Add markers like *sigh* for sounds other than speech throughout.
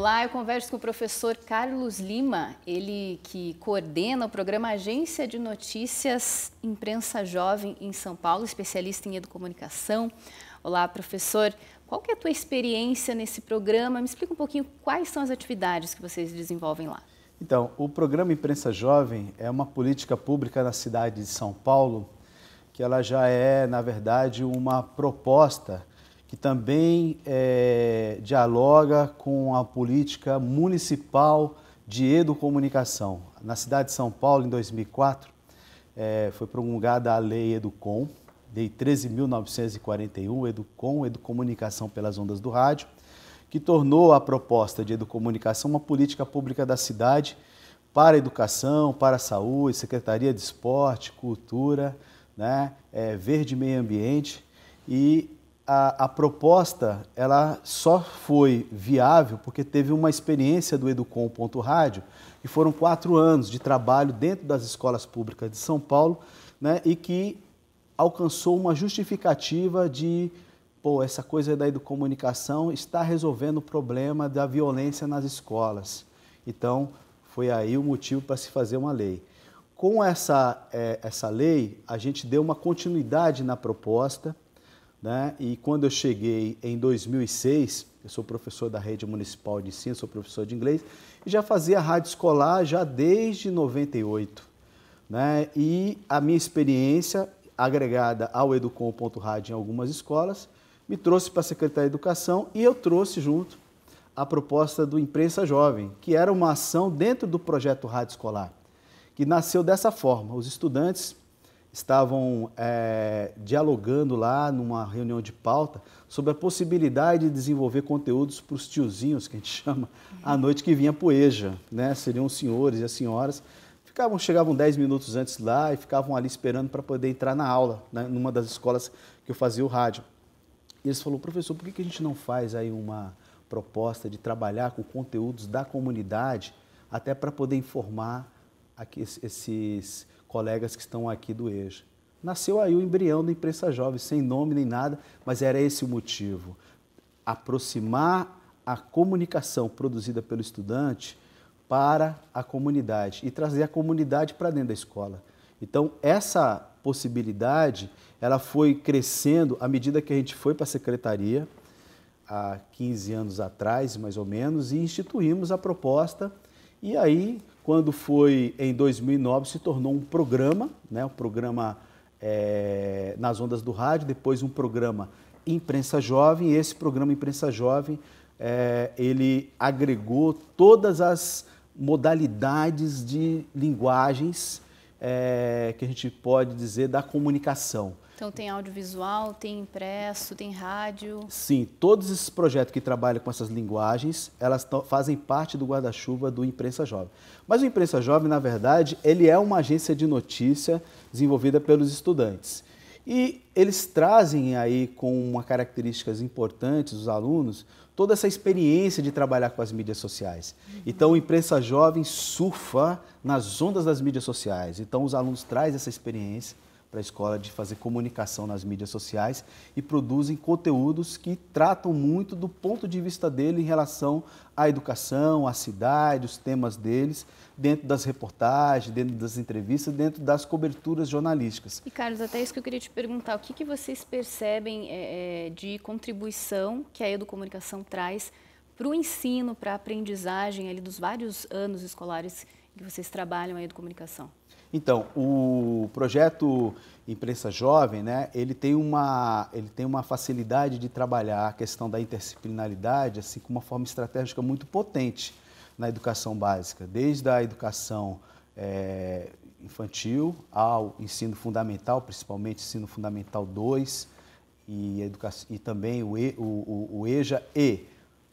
Olá, eu converso com o professor Carlos Lima, ele que coordena o programa Agência de Notícias Imprensa Jovem em São Paulo, especialista em educomunicação. Olá, professor. Qual que é a tua experiência nesse programa? Me explica um pouquinho quais são as atividades que vocês desenvolvem lá. Então, o programa Imprensa Jovem é uma política pública na cidade de São Paulo, que ela já é, na verdade, uma proposta que também é, dialoga com a política municipal de educomunicação. Na cidade de São Paulo, em 2004, é, eh, foi promulgada a lei Educom, lei 13.941, Educom, Educomunicação pelas Ondas do Rádio, que tornou a proposta de educomunicação uma política pública da cidade para educação, para saúde, Secretaria de Esporte, Cultura, né, é, Verde Meio Ambiente e a, a, proposta ela só foi viável porque teve uma experiência do Educom.rádio, que foram quatro anos de trabalho dentro das escolas públicas de São Paulo, né, e que alcançou uma justificativa de pô, essa coisa da educomunicação está resolvendo o problema da violência nas escolas. Então, foi aí o motivo para se fazer uma lei. Com essa, é, essa lei, a gente deu uma continuidade na proposta, né? E quando eu cheguei em 2006, eu sou professor da rede municipal de ensino, sou professor de inglês, e já fazia rádio escolar já desde 98. Né? E a minha experiência, agregada ao educom.rádio em algumas escolas, me trouxe para a Secretaria de Educação e eu trouxe junto a proposta do Imprensa Jovem, que era uma ação dentro do projeto Rádio Escolar, que nasceu dessa forma. Os estudantes estavam é, dialogando lá numa reunião de pauta sobre a possibilidade de desenvolver conteúdos para os tiozinhos, que a gente *laughs* chama, A à noite que vinha poeja, né? Seriam os senhores e as senhoras. Ficavam, chegavam 10 minutos antes lá e ficavam ali esperando para poder entrar na aula, né? numa das escolas que eu fazia o rádio. E eles falaram, professor, por que a gente não faz aí uma proposta de trabalhar com conteúdos da comunidade até para poder informar aqui esses colegas que estão aqui do EJA. Nasceu aí o embrião da imprensa jovem, sem nome nem nada, mas era esse o motivo. Aproximar a comunicação produzida pelo estudante para a comunidade e trazer a comunidade para dentro da escola. Então, essa possibilidade, ela foi crescendo à medida que a gente foi para a secretaria, há 15 anos atrás, mais ou menos, e instituímos a proposta. E aí quando foi em 2009, se tornou um programa, né, um programa é, nas ondas do rádio, depois um programa Imprensa Jovem. esse programa Imprensa Jovem, é, ele agregou todas as modalidades de linguagens é, que a gente pode dizer da comunicação. Então tem audiovisual, tem impresso, tem rádio. Sim, todos esses projetos que trabalham com essas linguagens, elas fazem parte do guarda-chuva do Imprensa Jovem. Mas o Imprensa Jovem, na verdade, ele é uma agência de notícia desenvolvida pelos estudantes. E eles trazem aí com uma características importantes os alunos toda essa experiência de trabalhar com as mídias sociais. Uhum. Então, a imprensa jovem surfa nas ondas das mídias sociais. Então, os alunos trazem essa experiência para a escola de fazer comunicação nas mídias sociais e produzem conteúdos que tratam muito do ponto de vista dele em relação à educação, à cidade, os temas deles, dentro das reportagens, dentro das entrevistas, dentro das coberturas jornalísticas. E Carlos, até isso que eu queria te perguntar, o que, que vocês percebem é, é de contribuição que a educomunicação traz para o ensino, para a aprendizagem ali dos vários anos escolares que vocês trabalham a educomunicação? Então, o projeto Imprensa Jovem, né, ele tem uma, ele tem uma facilidade de trabalhar a questão da interdisciplinaridade, assim, com uma forma estratégica muito potente na educação básica, desde a educação é, infantil ao ensino fundamental, principalmente ensino fundamental 2 e, e também o, e, o, o, o EJA e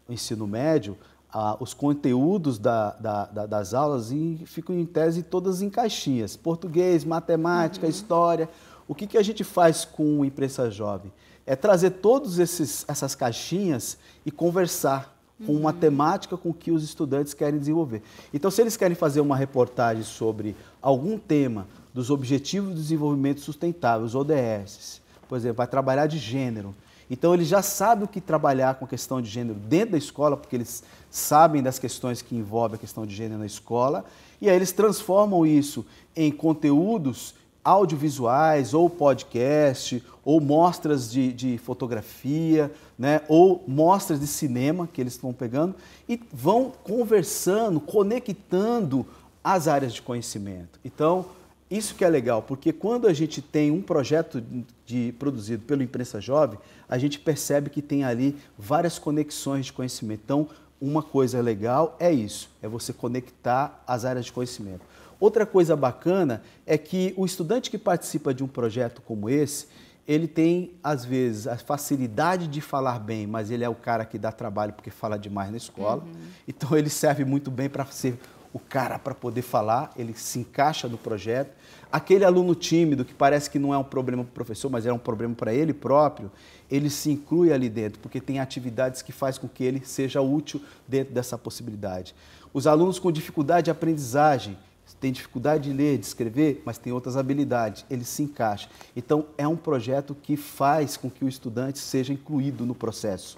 o ensino médio, a, os conteúdos da, da, da, das aulas e ficam em tese todas em caixinhas: português, matemática, uhum. história. O que, que a gente faz com o Imprensa Jovem? É trazer todas essas caixinhas e conversar com uma uhum. temática com que os estudantes querem desenvolver. Então, se eles querem fazer uma reportagem sobre algum tema dos Objetivos de Desenvolvimento Sustentável, os ODS, por exemplo, vai trabalhar de gênero, então ele já sabe o que trabalhar com a questão de gênero dentro da escola, porque eles sabem das questões que envolvem a questão de gênero na escola, e aí eles transformam isso em conteúdos audiovisuais, ou podcast, ou mostras de, de, fotografia, né? ou mostras de cinema que eles estão pegando e vão conversando, conectando as áreas de conhecimento. Então, isso que é legal, porque quando a gente tem um projeto de, produzido pela Imprensa Jovem, a gente percebe que tem ali várias conexões de conhecimento. Então, uma coisa legal é isso, é você conectar as áreas de conhecimento. Outra coisa bacana é que o estudante que participa de um projeto como esse, ele tem, às vezes, a facilidade de falar bem, mas ele é o cara que dá trabalho porque fala demais na escola. Uhum. Então, ele serve muito bem para ser o cara para poder falar, ele se encaixa no projeto. Aquele aluno tímido, que parece que não é um problema para o professor, mas é um problema para ele próprio, ele se inclui ali dentro, porque tem atividades que faz com que ele seja útil dentro dessa possibilidade. Os alunos com dificuldade de aprendizagem, tem dificuldade de ler, de escrever, mas tem outras habilidades, ele se encaixa. Então, é um projeto que faz com que o estudante seja incluído no processo.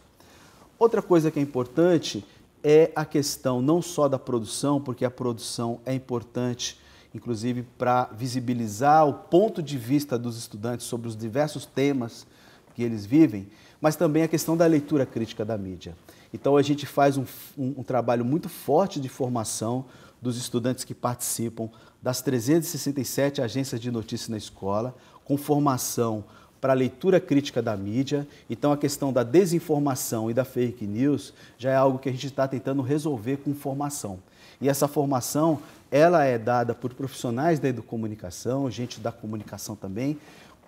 Outra coisa que é importante é a questão não só da produção, porque a produção é importante, inclusive para visibilizar o ponto de vista dos estudantes sobre os diversos temas que eles vivem, mas também a questão da leitura crítica da mídia. Então a gente faz um, um, um trabalho muito forte de formação dos estudantes que participam das 367 agências de notícia na escola, com formação para a leitura crítica da mídia. Então, a questão da desinformação e da fake news já é algo que a gente está tentando resolver com formação. E essa formação, ela é dada por profissionais da comunicação, gente da comunicação também,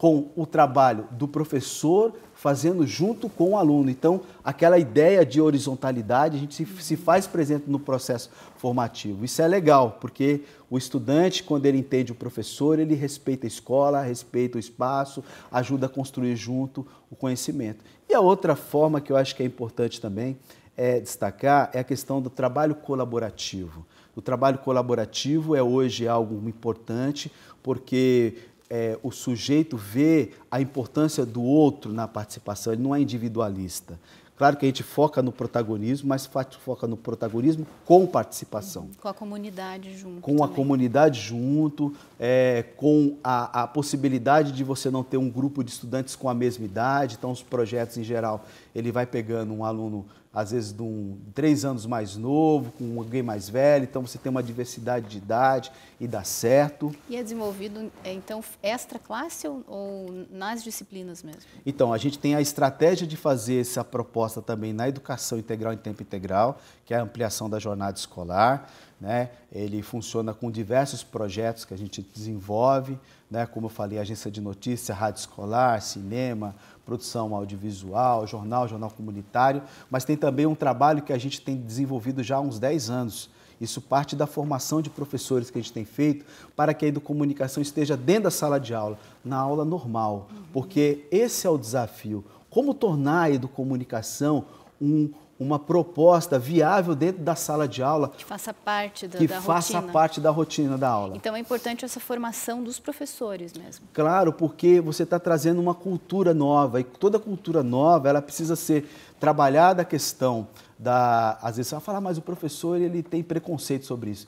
com o trabalho do professor fazendo junto com o aluno. Então, aquela ideia de horizontalidade, a gente se, se faz presente no processo formativo. Isso é legal, porque o estudante, quando ele entende o professor, ele respeita a escola, respeita o espaço, ajuda a construir junto o conhecimento. E a outra forma que eu acho que é importante também é destacar é a questão do trabalho colaborativo. O trabalho colaborativo é hoje algo importante porque é, o sujeito vê a importância do outro na participação, ele não é individualista. Claro que a gente foca no protagonismo, mas foca no protagonismo com participação. Com a comunidade junto. Com também. a comunidade junto, é, com a, a, possibilidade de você não ter um grupo de estudantes com a mesma idade. Então, os projetos em geral, ele vai pegando um aluno às vezes de um três anos mais novo, com alguém mais velho, então você tem uma diversidade de idade e dá certo. E é desenvolvido, é, então, extra classe ou, ou, nas disciplinas mesmo? Então, a gente tem a estratégia de fazer essa proposta também na educação integral em tempo integral, que é a ampliação da jornada escolar. Né? Ele funciona com diversos projetos que a gente desenvolve, né? como eu falei, agência de notícia, rádio escolar, cinema, produção audiovisual, jornal, jornal comunitário, mas tem também um trabalho que a gente tem desenvolvido já há uns 10 anos. Isso parte da formação de professores que a gente tem feito para que a educomunicação esteja dentro da sala de aula, na aula normal, uhum. porque esse é o desafio. Como tornar a educomunicação um, uma proposta viável dentro da sala de aula. Que faça parte da, que da faça rotina. parte da rotina da aula. Então é importante essa formação dos professores mesmo. Claro, porque você está trazendo uma cultura nova e toda cultura nova ela precisa ser trabalhada a questão da. Às vezes você vai falar, ah, mas o professor ele tem preconceito sobre isso.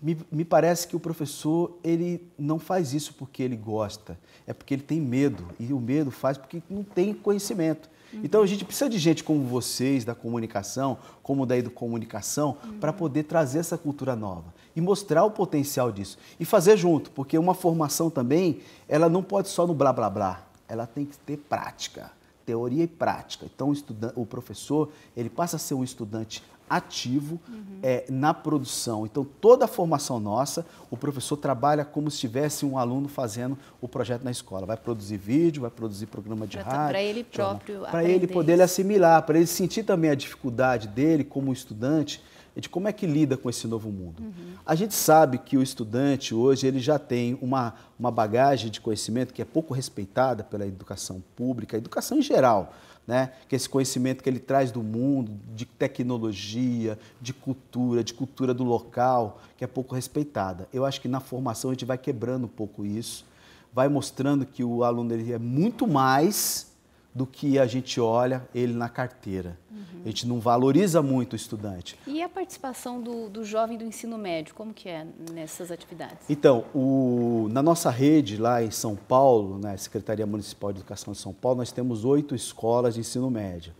Me, me, parece que o professor ele não faz isso porque ele gosta, é porque ele tem medo e o medo faz porque não tem conhecimento. Uhum. Então a gente precisa de gente como vocês, da comunicação, como da educomunicação, uhum. para poder trazer essa cultura nova e mostrar o potencial disso. E fazer junto, porque uma formação também, ela não pode só no blá blá blá, ela tem que ter prática teoria e prática. Então, o, o professor ele passa a ser um estudante ativo uhum. é, na produção. Então, toda a formação nossa, o professor trabalha como se tivesse um aluno fazendo o projeto na escola. Vai produzir vídeo, vai produzir programa de pra, rádio. Para ele próprio Para ele poder ele assimilar, para ele sentir também a dificuldade dele como estudante de como é que lida com esse novo mundo. Uhum. A gente sabe que o estudante hoje ele já tem uma, uma bagagem de conhecimento que é pouco respeitada pela educação pública, educação em geral né? que é esse conhecimento que ele traz do mundo, de tecnologia, de cultura, de cultura do local, que é pouco respeitada. Eu acho que na formação a gente vai quebrando um pouco isso, vai mostrando que o aluno ele é muito mais do que a gente olha ele na carteira. Uhum. A gente não valoriza muito o estudante. E a participação do, do jovem do ensino médio, como que é nessas atividades? Então, o, na nossa rede lá em São Paulo, na né, Secretaria Municipal de Educação de São Paulo, nós temos oito escolas de ensino médio.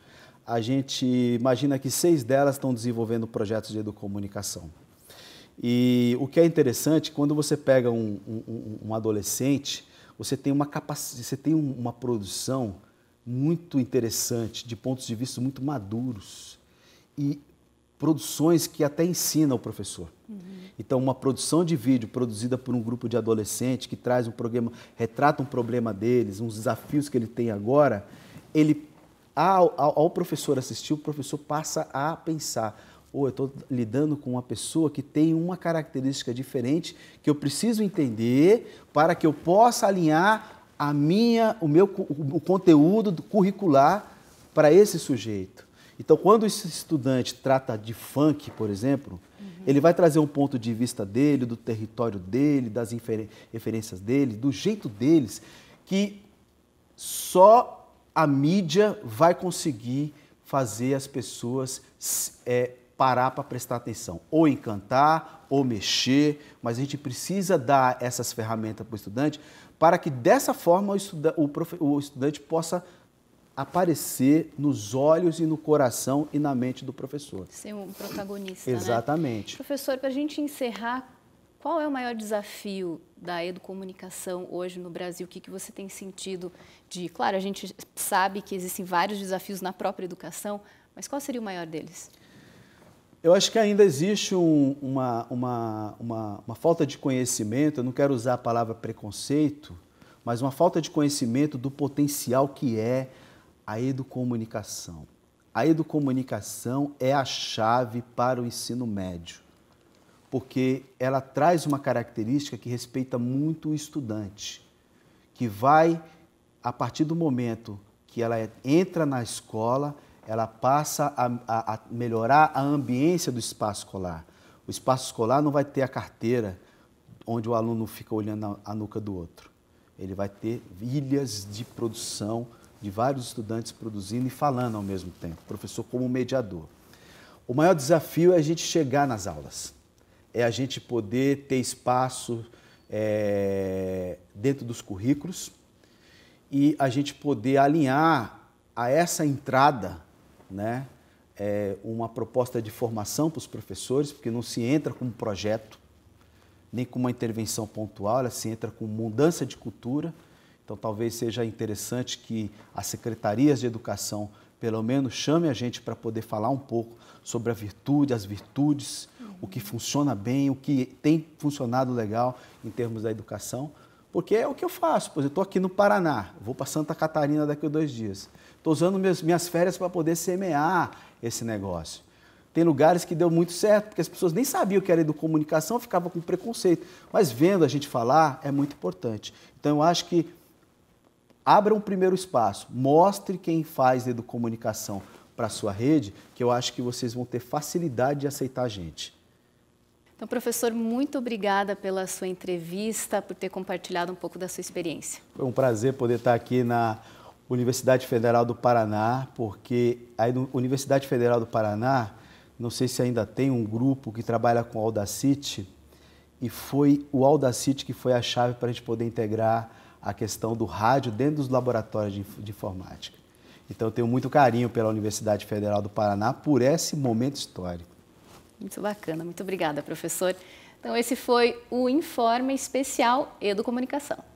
A gente imagina que seis delas estão desenvolvendo projetos de educomunicação. E o que é interessante, quando você pega um, um, um adolescente, você tem uma capacidade, você tem uma produção muito interessante, de pontos de vista muito maduros e produções que até ensina o professor. Uhum. Então, uma produção de vídeo produzida por um grupo de adolescentes que traz um problema retrata um problema deles, uns desafios que ele tem agora, ele ao, ao, ao professor assistir, o professor passa a pensar ou oh, eu estou lidando com uma pessoa que tem uma característica diferente que eu preciso entender para que eu possa alinhar a minha, o meu o conteúdo curricular para esse sujeito. Então, quando esse estudante trata de funk, por exemplo, uhum. ele vai trazer um ponto de vista dele, do território dele, das referências dele, do jeito deles, que só a mídia vai conseguir fazer as pessoas é, parar para prestar atenção, ou encantar, ou mexer, mas a gente precisa dar essas ferramentas para o estudante para que dessa forma o, estuda o, o estudante possa aparecer nos olhos e no coração e na mente do professor. Ser um protagonista. Né? Exatamente. Né? Professor, para a gente encerrar, qual é o maior desafio da educomunicação hoje no Brasil? O que, que você tem sentido de. Claro, a gente sabe que existem vários desafios na própria educação, mas qual seria o maior deles? Eu acho que ainda existe um, uma, uma, uma, uma falta de conhecimento, eu não quero usar a palavra preconceito, mas uma falta de conhecimento do potencial que é a educomunicação. A educomunicação é a chave para o ensino médio, porque ela traz uma característica que respeita muito o estudante, que vai, a partir do momento que ela entra na escola, ela passa a, a, a melhorar a ambiência do espaço escolar. O espaço escolar não vai ter a carteira onde o aluno fica olhando a, a nuca do outro. Ele vai ter ilhas de produção de vários estudantes produzindo e falando ao mesmo tempo, o professor como mediador. O maior desafio é a gente chegar nas aulas, é a gente poder ter espaço é, dentro dos currículos e a gente poder alinhar a essa entrada né, é, uma proposta de formação para os professores, porque não se entra com um projeto, nem com uma intervenção pontual, ela se entra com mudança de cultura. Então, talvez seja interessante que as secretarias de educação, pelo menos, chame a gente para poder falar um pouco sobre a virtude, as virtudes, uhum. o que funciona bem, o que tem funcionado legal em termos da educação porque é o que eu faço, por exemplo, estou aqui no Paraná, vou para Santa Catarina daqui a dois dias. Estou usando minhas férias para poder semear esse negócio. Tem lugares que deu muito certo, porque as pessoas nem sabiam o que era comunicação, ficavam com preconceito. Mas vendo a gente falar é muito importante. Então eu acho que abra um primeiro espaço, mostre quem faz educomunicação para a sua rede, que eu acho que vocês vão ter facilidade de aceitar a gente. Então, professor, muito obrigada pela sua entrevista, por ter compartilhado um pouco da sua experiência. Foi um prazer poder estar aqui na Universidade Federal do Paraná, porque a Universidade Federal do Paraná, não sei se ainda tem um grupo que trabalha com o Audacity, e foi o Audacity que foi a chave para a gente poder integrar a questão do rádio dentro dos laboratórios de, de informática. Então, eu tenho muito carinho pela Universidade Federal do Paraná por esse momento histórico. Muito bacana, muito obrigada, professor. Então, esse foi o Informe Especial Educomunicação.